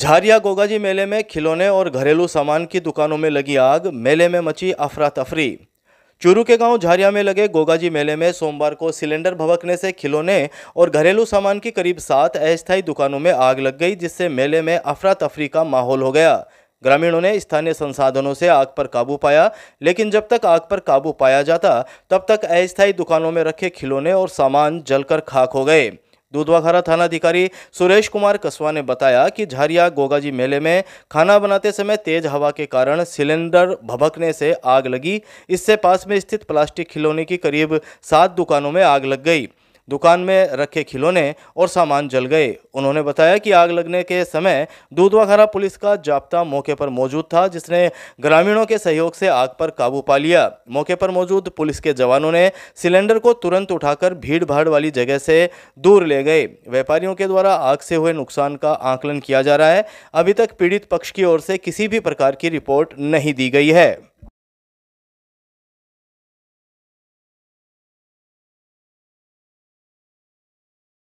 झारिया गोगाजी मेले में खिलौने और घरेलू सामान की दुकानों में लगी आग मेले में मची अफरा तफरी चूरू के गांव झारिया में लगे गोगाजी मेले में सोमवार को सिलेंडर भबकने से खिलौने और घरेलू सामान की करीब सात अस्थायी दुकानों में आग लग गई जिससे मेले में अफरा तफरी का माहौल हो गया ग्रामीणों ने स्थानीय संसाधनों से आग पर काबू पाया लेकिन जब तक आग पर काबू पाया जाता तब तक अस्थायी दुकानों में रखे खिलौने और सामान जलकर खाक हो गए दूधवाखारा थाना अधिकारी सुरेश कुमार कसवा ने बताया कि झारिया गोगाजी मेले में खाना बनाते समय तेज हवा के कारण सिलेंडर भभकने से आग लगी इससे पास में स्थित प्लास्टिक खिलौने की करीब सात दुकानों में आग लग गई दुकान में रखे खिलौने और सामान जल गए उन्होंने बताया कि आग लगने के समय दूधवाखाना पुलिस का जाप्ता मौके पर मौजूद था जिसने ग्रामीणों के सहयोग से आग पर काबू पा लिया मौके पर मौजूद पुलिस के जवानों ने सिलेंडर को तुरंत उठाकर भीड़ भाड़ वाली जगह से दूर ले गए व्यापारियों के द्वारा आग से हुए नुकसान का आंकलन किया जा रहा है अभी तक पीड़ित पक्ष की ओर से किसी भी प्रकार की रिपोर्ट नहीं दी गई है